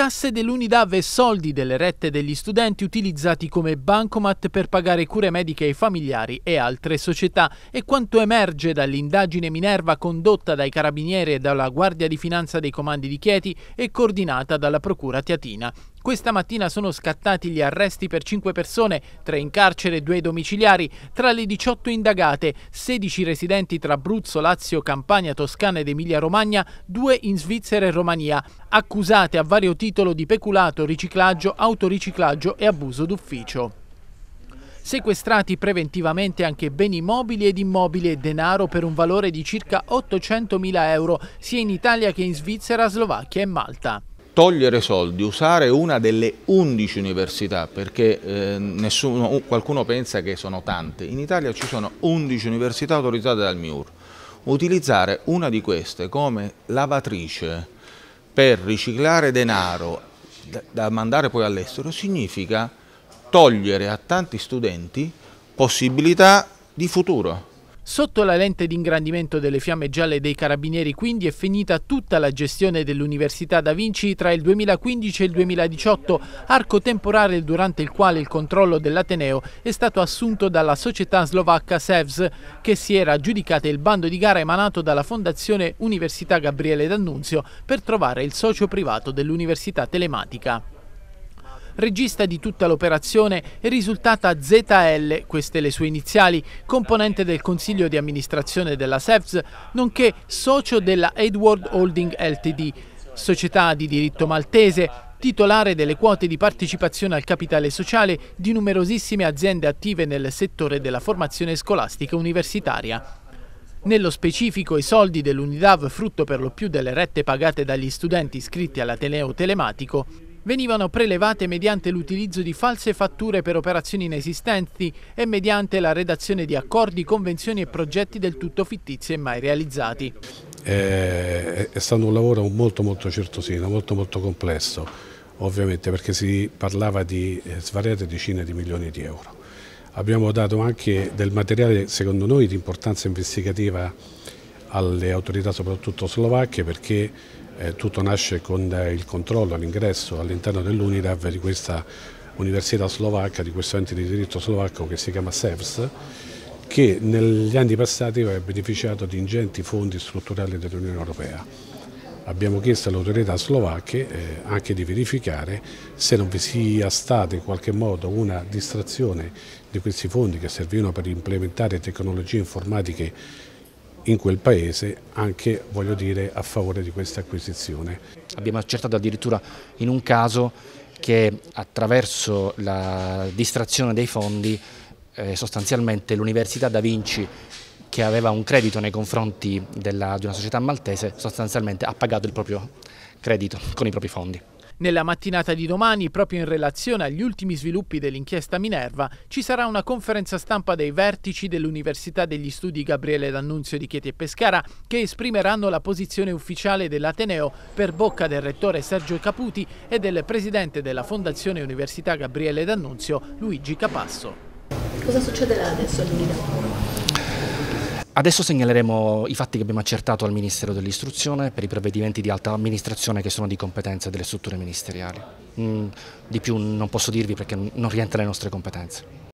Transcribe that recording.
casse dell'Unidav e soldi delle rette degli studenti utilizzati come bancomat per pagare cure mediche ai familiari e altre società e quanto emerge dall'indagine Minerva condotta dai carabinieri e dalla Guardia di Finanza dei Comandi di Chieti e coordinata dalla Procura Teatina. Questa mattina sono scattati gli arresti per 5 persone, 3 in carcere e 2 domiciliari, tra le 18 indagate, 16 residenti tra Abruzzo, Lazio, Campania, Toscana ed Emilia-Romagna, 2 in Svizzera e Romania, accusate a vario titolo di peculato, riciclaggio, autoriciclaggio e abuso d'ufficio. Sequestrati preventivamente anche beni mobili ed immobili e denaro per un valore di circa 800.000 euro, sia in Italia che in Svizzera, Slovacchia e Malta togliere soldi, usare una delle 11 università, perché eh, nessuno, qualcuno pensa che sono tante, in Italia ci sono 11 università autorizzate dal MIUR, utilizzare una di queste come lavatrice per riciclare denaro da, da mandare poi all'estero significa togliere a tanti studenti possibilità di futuro. Sotto la lente d'ingrandimento delle fiamme gialle dei carabinieri quindi è finita tutta la gestione dell'Università Da Vinci tra il 2015 e il 2018, arco temporale durante il quale il controllo dell'Ateneo è stato assunto dalla società slovacca SEVS, che si era aggiudicata il bando di gara emanato dalla Fondazione Università Gabriele D'Annunzio per trovare il socio privato dell'Università Telematica regista di tutta l'operazione, è risultata ZL, queste le sue iniziali, componente del consiglio di amministrazione della SEFS, nonché socio della Edward Holding Ltd, società di diritto maltese, titolare delle quote di partecipazione al capitale sociale di numerosissime aziende attive nel settore della formazione scolastica universitaria. Nello specifico i soldi dell'Unidav, frutto per lo più delle rette pagate dagli studenti iscritti all'Ateneo telematico, venivano prelevate mediante l'utilizzo di false fatture per operazioni inesistenti e mediante la redazione di accordi, convenzioni e progetti del tutto fittizi e mai realizzati. Eh, è, è stato un lavoro molto molto certosino, molto molto complesso, ovviamente perché si parlava di eh, svariate decine di milioni di euro. Abbiamo dato anche del materiale, secondo noi, di importanza investigativa alle autorità soprattutto slovacche perché eh, tutto nasce con eh, il controllo l'ingresso all'interno dell'UNIDAV di questa università slovacca, di questo ente di diritto slovacco che si chiama SEVS, che negli anni passati aveva beneficiato di ingenti fondi strutturali dell'Unione Europea. Abbiamo chiesto alle autorità slovacche eh, anche di verificare se non vi sia stata in qualche modo una distrazione di questi fondi che servivano per implementare tecnologie informatiche in quel paese anche voglio dire, a favore di questa acquisizione. Abbiamo accertato addirittura in un caso che attraverso la distrazione dei fondi eh, sostanzialmente l'Università Da Vinci che aveva un credito nei confronti della, di una società maltese sostanzialmente ha pagato il proprio credito con i propri fondi. Nella mattinata di domani, proprio in relazione agli ultimi sviluppi dell'inchiesta Minerva, ci sarà una conferenza stampa dei vertici dell'Università degli Studi Gabriele D'Annunzio di Chieti e Pescara che esprimeranno la posizione ufficiale dell'Ateneo per bocca del rettore Sergio Caputi e del presidente della Fondazione Università Gabriele D'Annunzio, Luigi Capasso. Cosa succederà adesso all'Università? Adesso segnaleremo i fatti che abbiamo accertato al Ministero dell'Istruzione per i provvedimenti di alta amministrazione che sono di competenza delle strutture ministeriali. Mm, di più non posso dirvi perché non rientra nelle nostre competenze.